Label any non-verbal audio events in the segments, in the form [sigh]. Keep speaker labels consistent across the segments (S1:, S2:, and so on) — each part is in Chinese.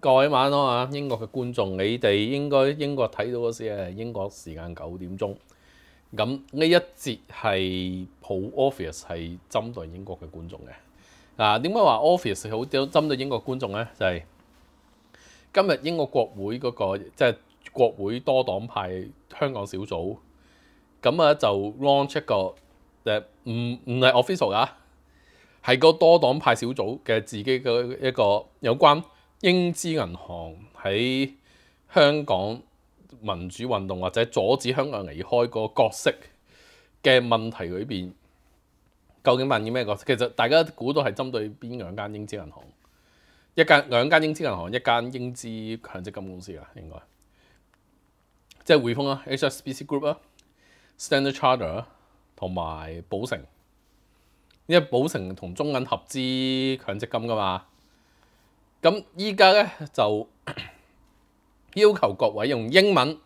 S1: 各位晚安啊！英國嘅觀眾，你哋應該英國睇到嗰時係英國時間九點鐘。咁呢一節係好 office 係針對英國嘅觀眾嘅。嗱，點解話 office 好針對英國觀眾呢？就係今日英國國會嗰個即係國會多黨派。香港小組咁啊，就 launch 一個誒，唔唔係 official 啊，係個多黨派小組嘅自己嘅一個有關英資銀行喺香港民主運動或者阻止香港離開個角色嘅問題裏邊，究竟扮演咩角色？其實大家估到係針對邊兩間英資銀行，一間兩間英資銀行，一間英資強積金公司啊，應該。即係匯豐啊，HSBC Group 啊，Standard c h a r t e r 同埋寶城，因為寶城同中銀合資強積金噶嘛。咁依家咧就 [coughs] 要求各位用英文，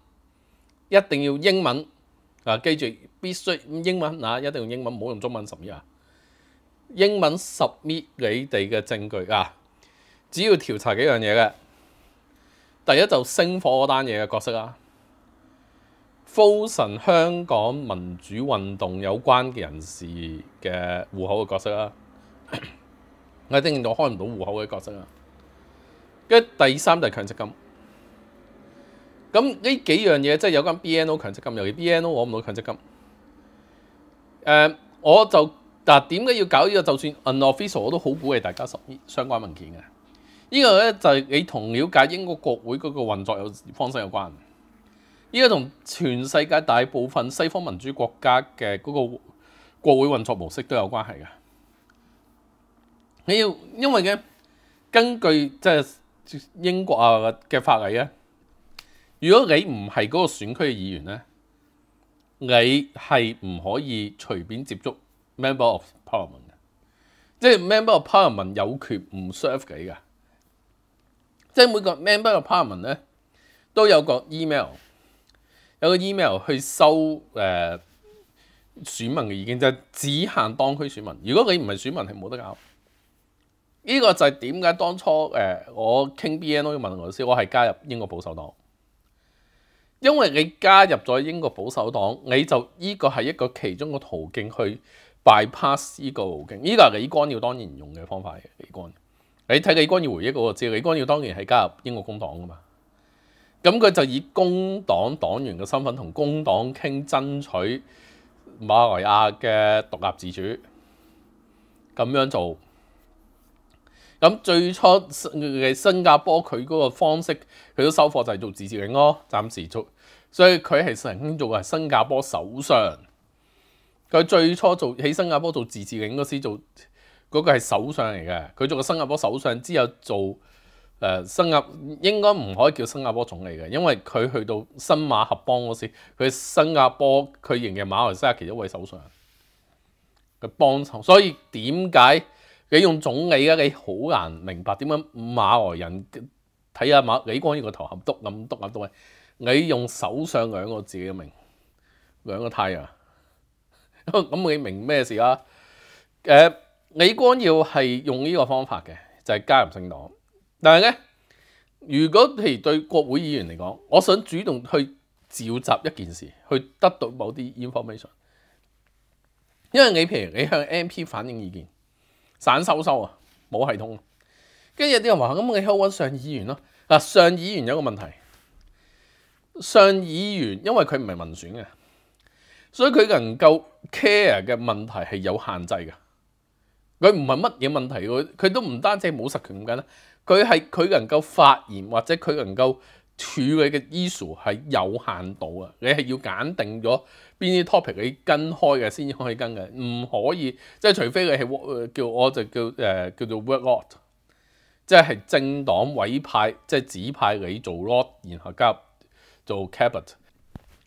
S1: 一定要英文啊！記住必須英文啊，一定用英文，唔好用中文十米啊！英文十米你哋嘅證據啊，只要調查幾樣嘢嘅。第一就星火嗰單嘢嘅角色啊！f s o n 香港民主運動有關嘅人士嘅户口嘅角色啦，[coughs] 我一定正到開唔到户口嘅角色啦。跟住第三就係強積金，咁呢幾樣嘢即係有間 BNO 強積金，尤其 BNO 我唔到強積金。誒，我就嗱點解要搞呢個？就算 unofficial 我都好鼓勵大家索相關文件嘅。呢個咧就係你同了解英國國會嗰個運作有方式有關。依家同全世界大部分西方民主國家嘅嗰個國會運作模式都有關係嘅。你要因為咧，根據即係英國啊嘅法例咧，如果你唔係嗰個選區嘅議員咧，你係唔可以隨便接觸 member of parliament 嘅，即係 member of parliament 有權唔 serve 你嘅，即係每個 member of parliament 咧都有個 email。有個 email 去收誒選民嘅意見，就係只限當區選民。如果你唔係選民，係冇得搞。呢個就係點解當初誒我傾 BNO 問我老師，我係加入英國保守黨，因為你加入咗英國保守黨，你就呢個係一個其中個途徑去 bypass 呢個途徑。呢個係李光耀當然用嘅方法。嘅。李光，你睇李光耀回憶嗰個字，李光耀當然係加入英國工黨噶嘛。咁佢就以工黨黨員嘅身份同工黨傾爭取馬來亞嘅獨立自主，咁樣做。咁最初嘅新加坡佢嗰個方式，佢都收貨就係做自治領咯。暫時做，所以佢係曾經做嘅新加坡首相。佢最初做喺新加坡做自治領嗰時做嗰個係首相嚟嘅，佢做個新加坡首相之後做。誒新加應該唔可以叫新加坡總理嘅，因為佢去到新馬合邦嗰時，佢新加坡佢仍然馬來西亞其中一位首相。佢幫手，所以點解你用總理咧？你好難明白點解馬來人睇下馬李光耀個頭合篤咁篤下篤下，你用首相兩個字嘅名兩個太陽，[laughs] 咁，你明咩事啊？誒，李光耀係用呢個方法嘅，就係加入政黨。但系咧，如果譬如对国会议员嚟讲，我想主动去召集一件事，去得到某啲 information，因为你譬如你向 M P 反映意见，散收收啊，冇系统。跟住有啲人话咁，你去揾上议员咯。嗱，上议员有个问题，上议员因为佢唔系民选嘅，所以佢能够 care 嘅问题系有限制嘅。佢唔系乜嘢问题，佢佢都唔单止冇实权咁解啦。佢係佢能夠發言或者佢能夠處理嘅 issue 係有限度啊！你係要揀定咗邊啲 topic 你跟開嘅先至可以跟嘅，唔可以即係除非你係叫我就叫誒叫做 w o r k l o u t 即係政黨委派即係指派你做 l o t 然後加入做 cabinet，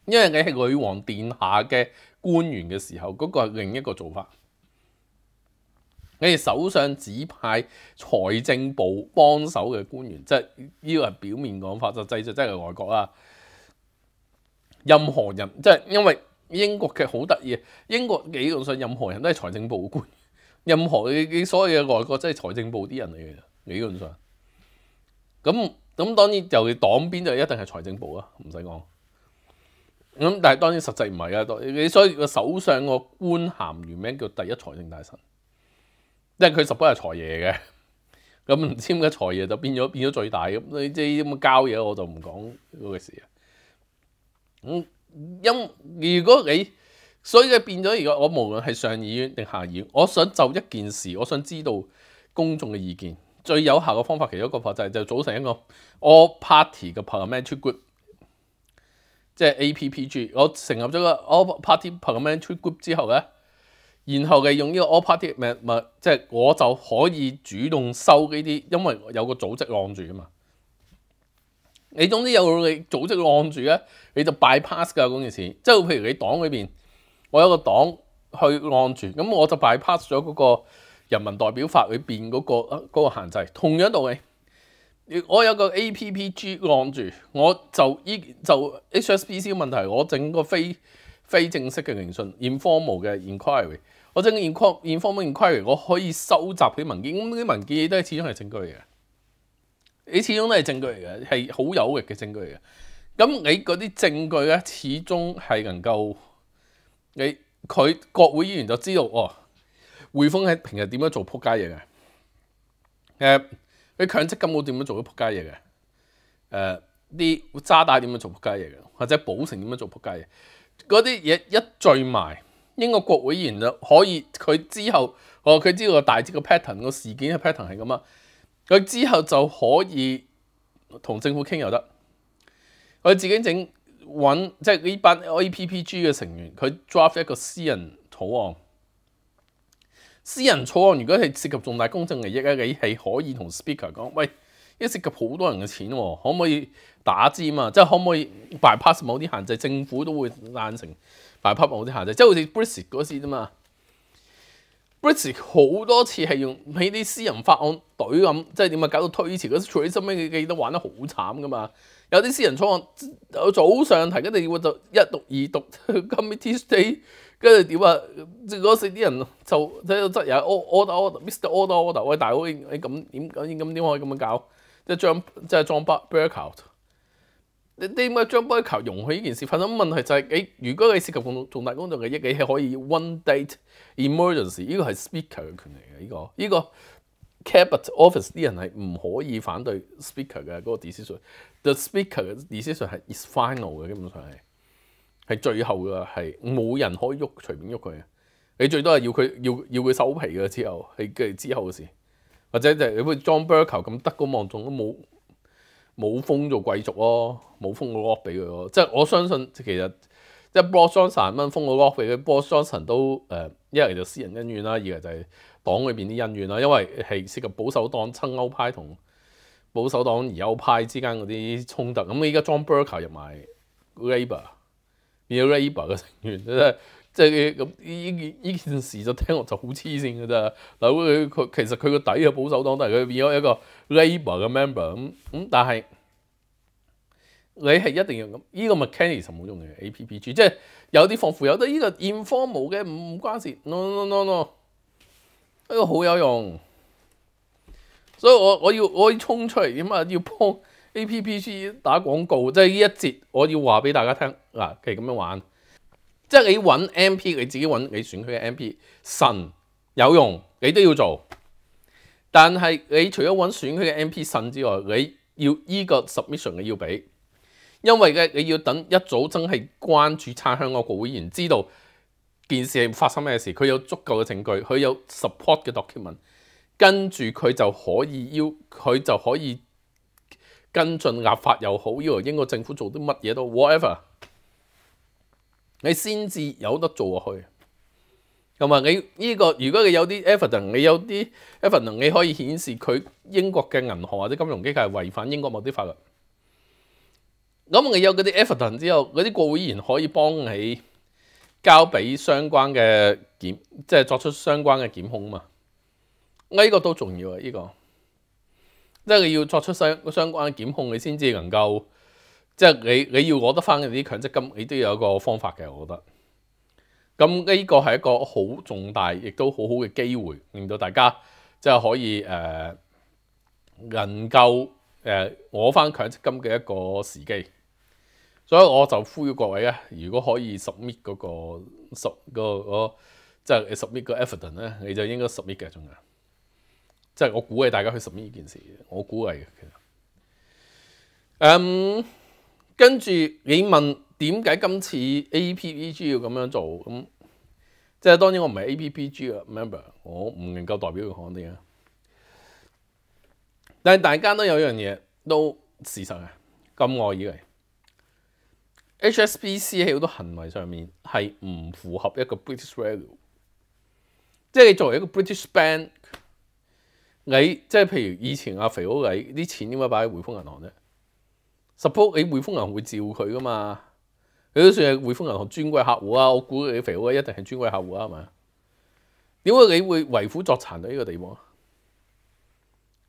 S1: 因為你係女王殿下嘅官員嘅時候，嗰個係另一個做法。你哋首相指派財政部幫手嘅官員，即係呢個係表面講法，就製際真係外國啦。任何人即係因為英國嘅好得意啊，英國基本上任何人都係財政部官官，任何你所有嘅外國即係財政部啲人嚟嘅，理論上。咁咁當然就黨邊就一定係財政部啊，唔使講。咁但係當然實際唔係啊，你所以個首相個官鹹原名叫第一財政大臣。即係佢十波係財爺嘅，[laughs] 咁唔簽嘅財爺就變咗變咗最大咁。你即係咁嘅交嘢，我就唔講嗰個事啊。咁因如果你所以佢變咗，而家我無論係上議院定下議院，我想就一件事，我想知道公眾嘅意見，最有效嘅方法其中一個法就係就組成一個 all party 嘅 permanent group，即係 APPG。我成立咗個 all party permanent group 之後咧。然後嘅用呢個 all party 咪咪，即係我就可以主動收呢啲，因為有個組織按住啊嘛。你總之有個組織按住咧，你就 bypass 㗎嗰件事。即係譬如你黨裏邊，我有個黨去按住，咁我就 bypass 咗嗰個人民代表法裏邊嗰個嗰個限制。同樣道理，我有個 APPG 按住，我就依就 HSPC 問題，我整個飛。非正式嘅聆訊、informal 嘅 inquiry，我正 i n f o r m a l inquiry，我可以收集啲文件。咁啲文件都係始終係證據嚟嘅，你始終都係證據嚟嘅，係好有力嘅證據嚟嘅。咁你嗰啲證據咧，始終係能夠你佢國會議員就知道哦。匯豐喺平日點樣做仆街嘢嘅？誒，你強積金我點樣做啲仆街嘢嘅？誒，啲渣打點樣做仆街嘢嘅？或者保成點樣做仆街嘢？嗰啲嘢一聚埋，英國國會議員就可以佢之後，哦佢知道大致個 pattern，個事件嘅 pattern 係咁啊，佢之後就可以同政府傾又得，佢自己整揾即係呢班 APPG 嘅成員，佢 draft 一個私人草案，私人草案如果係涉及重大公正利益咧，你係可以同 speaker 講，喂。一涉及好多人嘅錢喎，可唔可以打尖啊？即係可唔可以 bypass 某啲限制？政府都會難成 bypass 某啲限制。即係好似 b r i s i s 嗰時啫嘛 b r i s i s 好多次係用起啲私人法案隊咁，即係點啊搞到推遲嗰啲措施咩嘅嘢都玩得好慘噶嘛。有啲私人草有早上提跟住會就一讀二讀 [laughs] committee t a y 跟住點啊？嗰時啲人就喺度質又係 order order，Mr order order，喂大佬你咁點咁點咁點可以咁樣搞？一係即係裝包 breakout。你你咪裝 breakout 容許呢件事。反生？問題就係，你如果你涉及重重大工作嘅益，你係可以 one d a t emergency e。呢個係 speaker 嘅權利嘅。呢個呢個 cabinet office 啲人係唔可以反對 speaker 嘅嗰個 decision。The speaker 嘅 decision 係 is final 嘅，基本上係係最後嘅係冇人可以喐，隨便喐佢嘅。你最多係要佢要要佢收皮嘅之後係嘅之後嘅事。或者就係你會 John b u r k e l 咁德高望重都冇冇封做貴族咯，冇封個 lock 俾佢咯。即係我相信其實即係 Boris Johnson 蚊封個 lock 俾佢，Boris Johnson 都誒一嚟就私人恩怨啦，二嚟就係黨裏邊啲恩怨啦。因為係涉及保守黨親歐派同保守黨而歐派之間嗰啲衝突。咁依家 John b u r k e l 入埋 Labour 變咗 Labour 嘅成員啫。即係咁呢件呢件事就聽落就好黐線嘅咋。嗱，佢佢其實佢個底係保守黨，但係佢變咗一個 Labour 嘅 member。咁咁，但係你係一定要咁。呢個 mechanism 冇用嘅 a p p G，即係有啲防腐有得呢個 informal 嘅，唔唔關事。no no no no，呢個好有用。所以我我要我要衝出嚟點啊！要幫 a p p G 打廣告。即係呢一節我要話俾大家聽。嗱，佢咁樣玩。即系你揾 MP，你自己揾你选区嘅 MP 神有用，你都要做。但系你除咗揾选区嘅 MP 神之外，你要依个 submission 你要俾，因为嘅你要等一早真系关注差香港嘅會会员知道件事系发生咩事，佢有足够嘅证据，佢有 support 嘅 document，跟住佢就可以要佢就可以跟进立法又好，要求英国政府做啲乜嘢都 whatever。你先至有得做落去，同埋你呢個如果你有啲 e f f o r t c e 你有啲 e f f o r t c e 你可以顯示佢英國嘅銀行或者金融機構違反英國某啲法律。咁你有嗰啲 e f f o r t c e 之後，嗰啲國會議員可以幫你交俾相關嘅檢，即係作出相關嘅檢控嘛？呢個都重要啊！呢個，即係你要作出相相關嘅檢控，你先至能夠。即系你你要攞得翻啲强积金，你都有一个方法嘅，我觉得。咁呢个系一个好重大，亦都好好嘅机会，令到大家即系可以诶，能够诶攞翻强积金嘅一个时机。所以我就呼吁各位咧，如果可以 submit 嗰个 s u b m 即系 submit 个 effort 咧，你就应该 submit 嘅，仲有。即系我鼓励大家去 submit 呢件事，我鼓励嘅，其实。嗯。跟住你问点解今次 A P P G 要咁样做咁，即系当然我唔系 A P P G 啊 member，我唔能够代表佢講啲嘢。但系大家都有一样嘢都事实啊，咁我以为 H S B C 喺好多行为上面系唔符合一个 British value，即系作为一个 British bank，你即系譬如以前阿肥佬你啲钱点解摆喺汇丰银行啫？support 你匯豐銀行會照佢噶嘛？你都算係匯豐銀行專櫃客户啊！我估你肥佬一定係專櫃客户啊，系咪？點解你會為虎作殘到呢個地方？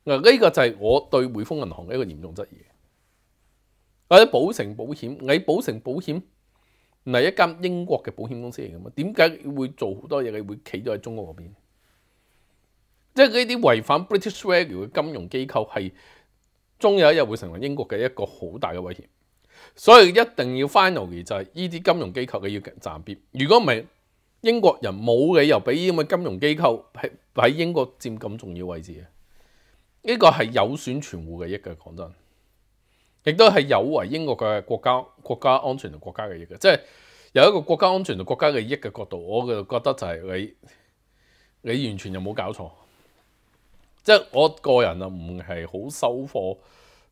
S1: 嗱，呢個就係我對匯豐銀行嘅一個嚴重質疑。或者保誠保險，你保誠保險係一間英國嘅保險公司嚟噶嘛？點解會做好多嘢？你會企咗喺中國嗰邊？即係呢啲違反 British Value 嘅金融機構係。终有一日会成为英国嘅一个好大嘅威胁，所以一定要 f i n 翻 l y 就系呢啲金融机构嘅要暂别，如果唔系，英国人冇理由俾呢啲咁嘅金融机构喺喺英国占咁重要位置嘅。呢个系有损全户嘅益嘅，讲真，亦都系有违英国嘅国家国家安全同国家嘅益嘅。即系有一个国家安全同国家嘅益嘅角度，我嘅觉得就系你你完全就冇搞错。即係我個人啊，唔係好收貨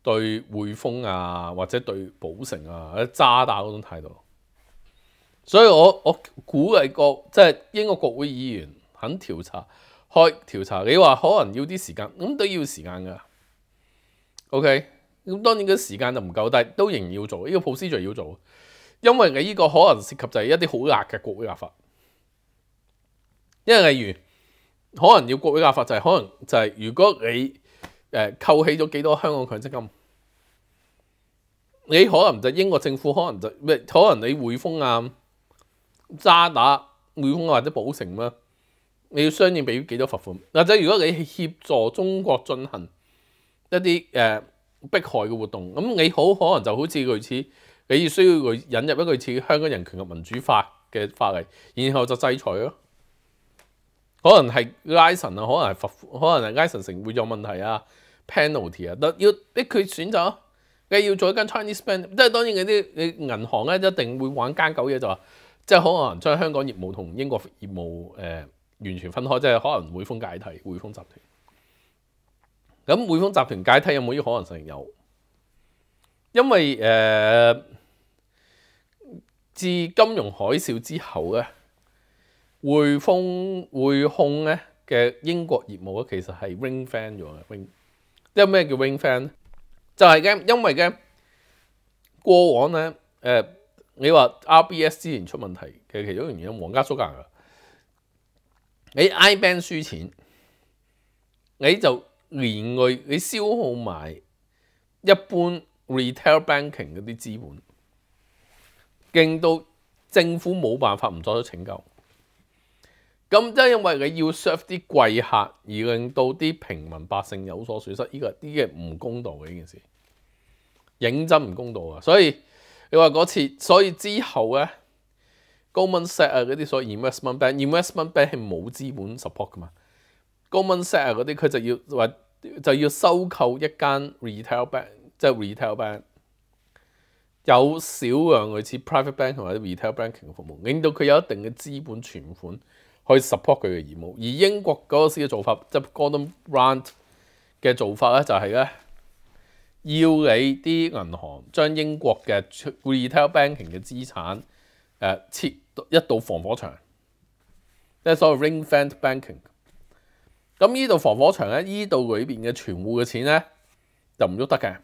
S1: 對匯豐啊，或者對寶城啊、渣打嗰種態度。所以，我我估計個即係英國國會議員肯調查，開調查。你話可能要啲時間，咁都要時間噶。OK，咁當然嘅時間就唔夠，但係都仍然要做。呢個普斯就要做，因為你呢個可能涉及就係一啲好辣嘅國會立法，因為例如。可能要國比立法就係可能就係如果你誒扣起咗幾多香港強積金，你可能就英國政府可能就可能你匯豐啊渣打匯豐或者保誠啦，你要相應俾幾多罰款，或者如果你協助中國進行一啲誒迫害嘅活動，咁你好可能就好似類似，你需要去引入一個似香港人權嘅民主法嘅法例，然後就制裁咯。可能係 l i e n 啊，可能係可能係 l i e n 成會有問題啊，penalty 啊，要逼佢選擇，你要做一間 Chinese bank，即係當然嗰啲你銀行咧一定會玩奸狗嘢，就話即係可能將香港業務同英國業務誒完全分開，即係可能會風解體，匯豐集團。咁匯豐集團解體有冇呢可能性有？因為誒，自金融海嘯之後咧。匯豐匯控咧嘅英國業務咧其實係 ring fan 咗嘅 ring，即係咩叫 ring fan 咧？就係嘅，因為嘅過往咧，誒你話 RBS 之前出問題嘅其中一原因，黃家蘇格啊，你 ibank 輸錢，你就連累你消耗埋一般 retail banking 嗰啲資本，勁到政府冇辦法唔作出拯救。咁即係因為你要 serve 啲貴客，而令到啲平民百姓有所損失，呢個啲嘅唔公道嘅呢件事認真唔公道啊。所以你話嗰次，所以之後咧，a n set 啊嗰啲所謂 investment bank，investment bank 係冇資本 support 噶嘛，g o m a n set 啊嗰啲佢就要話就要收購一間 retail bank，即係 retail bank 有少量類似 private bank 同埋 retail banking 嘅服務，令到佢有一定嘅資本存款。去 support 佢嘅義務，而英國嗰時嘅做法，即係 Gordon b r a n d 嘅做法咧，就係咧要你啲銀行將英國嘅 retail banking 嘅資產誒設一道防火牆，即係所謂 r i n g f e n d banking。咁呢度防火牆咧，呢度裏邊嘅存户嘅錢咧就唔喐得嘅。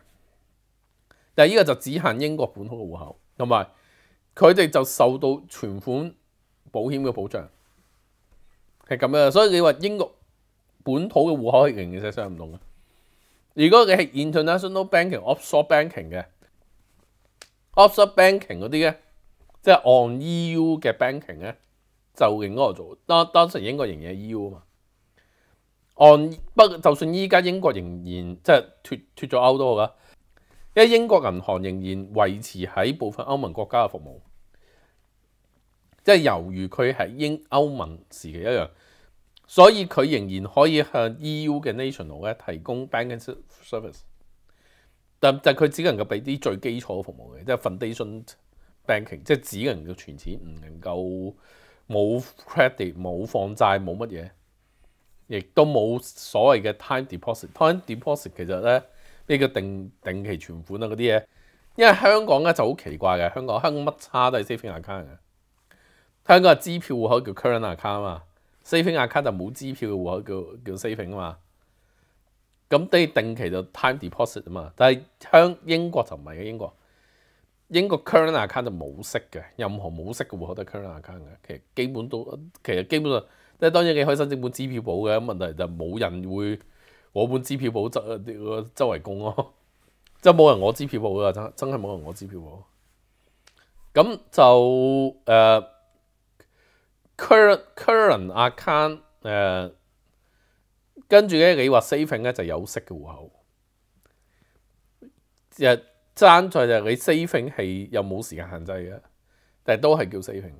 S1: 但係呢個就只限英國本土嘅户口，同埋佢哋就受到存款保險嘅保障。係咁噶，所以你話英國本土嘅户口係仍然業，上唔同嘅。如果你係 international banking、offshore banking 嘅，offshore banking 嗰啲咧，即係按 EU 嘅 banking 咧，就應該度做。當當時英國然業 EU 啊嘛，按不就算依家英國仍然即係脱脱咗歐都好噶，因為英國銀行仍然維持喺部分歐盟國家嘅服務。即係由於佢係英歐盟時期一樣，所以佢仍然可以向 EU 嘅 national 咧提供 banking service，但但佢只能夠俾啲最基礎嘅服務嘅，即係 foundation banking，即係只能夠存錢，唔能夠冇 credit、冇放債、冇乜嘢，亦都冇所謂嘅 time deposit、time deposit 其實咧呢個定定期存款啊嗰啲嘢，因為香港咧就好奇怪嘅，香港香港乜叉都係 saving account 嘅。香港嘅支票户口叫 current account 啊嘛，saving account 就冇支票嘅户口叫叫 saving 啊嘛。咁你定期就 time deposit 啊嘛。但系香英国就唔系嘅，英国英国 current account 就冇息嘅，任何冇息嘅户口都 current account 嘅。其实基本都，其实基本上，即系当然你可以申请本支票簿嘅，咁问题就冇人会我本支票簿周周围供咯，[laughs] 即系冇人我支票簿噶，真真系冇人我支票簿。咁就诶。current current account 誒，跟住咧你話 saving 咧就有息嘅户口，日爭在就你 saving 係有冇時間限制嘅，但係都係叫 saving，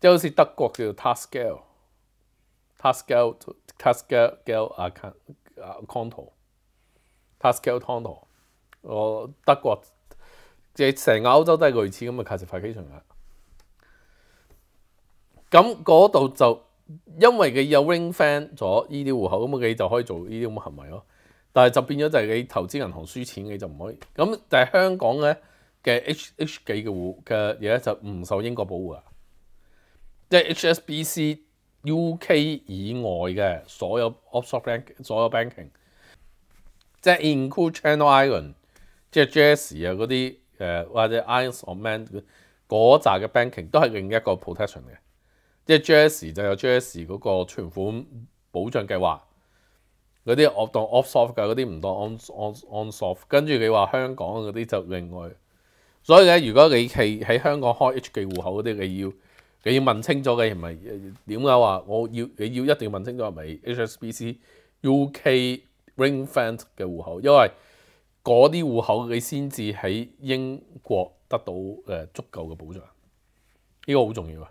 S1: 即係好似德國叫做 taskal taskal taskal account account account taskal e c o u n t 我德國即係成個歐洲都係類似咁嘅 cash f i c a t i o n 啊。咁嗰度就因為佢有 ring fan 咗呢啲户口，咁佢你就可以做呢啲咁嘅行為咯。但係就變咗就係你投資銀行輸錢，你就唔可以咁。但係香港咧嘅 H H 幾嘅户嘅嘢咧就唔受英國保護啊，即係 H S B C U K 以外嘅所有 offshore bank 所有 banking，即係 include Channel Island，即係 Jas 啊嗰啲誒或者 Isle of Man 嗰扎嘅 banking 都係另一個 protection 嘅。即系 J S 就有 J S 嗰個存款保障計劃，嗰啲我當 off soft 嘅嗰啲唔當 on on on soft，跟住你話香港嗰啲就另外。所以咧，如果你係喺香港開 H 記户口嗰啲，你要你要問清楚嘅，唔係點解話我要你要一定要問清楚係咪 HSBC UK Ring Fund 嘅户口，因為嗰啲户口你先至喺英國得到誒足夠嘅保障，呢個好重要啊！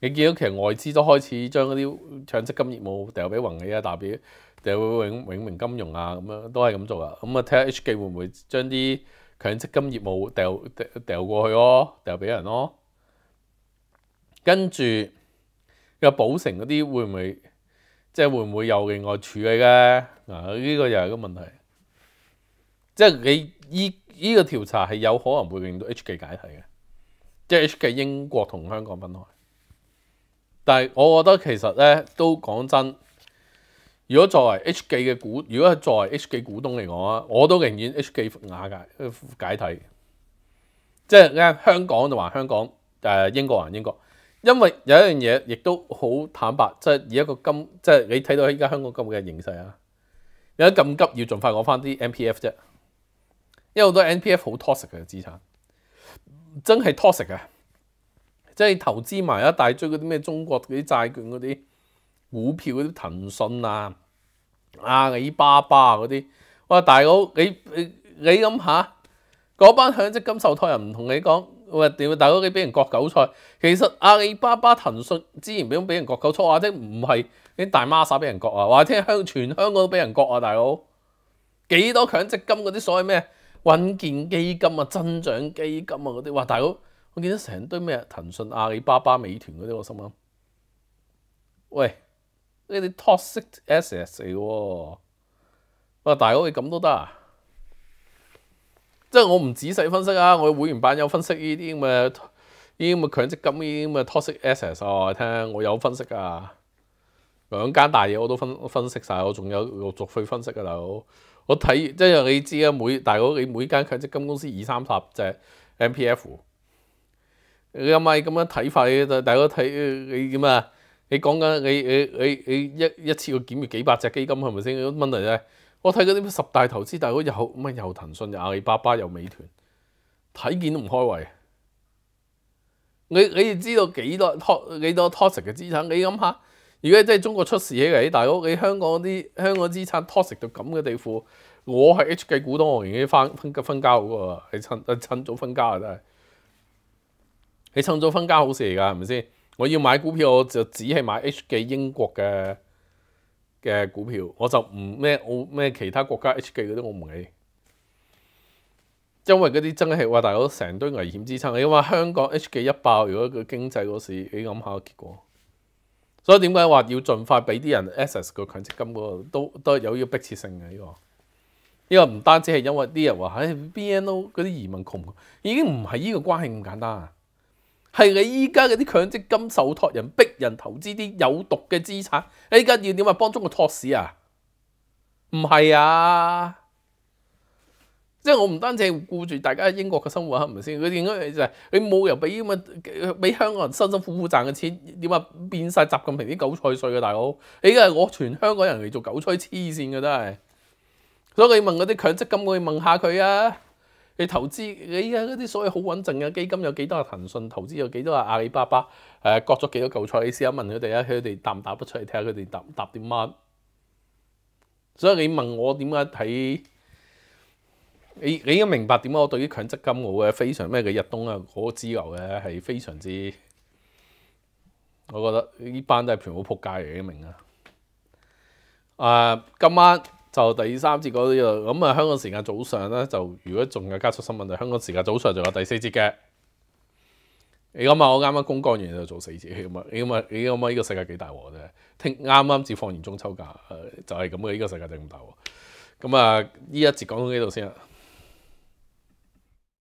S1: 你見到其實外資都開始將嗰啲強積金業務掉俾宏利啊，掉俾掉永永明金融啊，咁樣都係咁做啊。咁啊睇下 H 記會唔會將啲強積金業務掉掉掉過去咯，掉俾人咯。跟住又保誠嗰啲會唔會即係會唔會有另外處理嘅？啊，呢個又係個問題。即係你依依個調查係有可能會令到 H 記解體嘅，即係 H 記英國同香港分開。但係我覺得其實咧都講真，如果作為 H 記嘅股，如果係作為 H 記股東嚟講啊，我都寧願 H 記瓦解解體。即係咧，香港就話香港，誒英國還英國，因為有一樣嘢，亦都好坦白，即係以一個金，即係你睇到依家香港金嘅形勢啊，有得咁急要盡快攞翻啲 M p f 啫，因為好多 M p f 好 toxic 嘅資產，真係 toxic 嘅。即係投資埋一大堆嗰啲咩中國嗰啲債券嗰啲股票嗰啲騰訊啊、阿里巴巴嗰啲，哇大佬你你你諗下，嗰班強積金受託人唔同你講，喂，屌！大佬你俾人割韭菜，其實阿里巴巴、騰訊之前俾俾人割韭菜或者唔係啲大媽撒俾人割啊！話聽香全香港都俾人割啊！大佬幾多強積金嗰啲所謂咩穩健基金啊、增長基金啊嗰啲？哇，大佬！我见到成堆咩？腾讯、阿里巴巴、美团嗰啲，我心谂喂，呢啲 toxic assets 嚟嘅。喂，大佬你咁都得啊？即系我唔仔细分析啊。我会员版有分析呢啲咁嘅，呢啲咁嘅强积金呢啲咁嘅 toxic assets。我聽听我有分析啊，两间大嘢我都分分析晒，我仲有陆续去分析嘅。大佬，我睇即系你知啊。每大佬你每间强积金公司二三十只 M P F。你有咪咁樣睇法嘅，大家睇你點啊？你講緊你你你你一一次要檢完幾百隻基金係咪先？問嚟啫。我睇嗰啲十大投資大佬又乜又騰訊又阿里巴巴又美團，睇見都唔開胃。你你知道幾多託幾多 toxic 嘅資產？你諗下，如果真係中國出事起嚟，大佬你香港啲香港資產 toxic 到咁嘅地步，我係 H. K. 股東，我已經翻分分交喎。趁趁早分家啊，真係！你趁早分家好事嚟噶，係咪先？我要買股票，我就只係買 H 记英國嘅嘅股票，我就唔咩澳咩其他國家 H 记嗰啲我唔理，因為嗰啲真係哇大佬成堆危險支撑。你话香港 H 记一爆，如果個經濟嗰時，你諗下個結果。所以點解話要盡快俾啲人 access 個強積金嗰度，都都有呢個迫切性嘅呢個。呢個唔單止係因為啲人話喺 B N O 嗰啲移民窮，已經唔係呢個關係咁簡單啊。系你依家嗰啲強積金受托人逼人投資啲有毒嘅資產，你依家要點啊幫中國托市啊？唔係啊！即係我唔單隻顧住大家英國嘅生活，係咪先？佢點解就係你冇由俾咁嘅俾香港人辛辛苦苦賺嘅錢，點啊變晒習近平啲狗菜税啊！大佬，你依家係攞全香港人嚟做狗菜黐線嘅，真係！所以你問嗰啲強積金，我要問下佢啊！你投資你家嗰啲所謂好穩陣嘅基金有幾多啊？騰訊投資有幾多啊？阿里巴巴誒割咗幾多舊菜？你試下問佢哋啊，佢哋答唔答得出嚟？睇下佢哋答答啲乜？所以你問我點解睇你你應該明白點解我對於強積金我嘅非常咩嘅日東啊嗰支流嘅係非常之，我覺得呢班都係全部撲街嚟嘅明啊！誒今晚。就第三節嗰啲啊，咁啊香港時間早上咧就，如果仲有加速新聞就香港時間早上就有第四節嘅。你咁啊，我啱啱公幹完就做四節，咁啊，你咁啊，你咁啊，呢個世界幾大喎真係。聽啱啱至放完中秋假，就係咁嘅，呢個世界就咁大喎。咁啊，呢一節講到呢度先啦。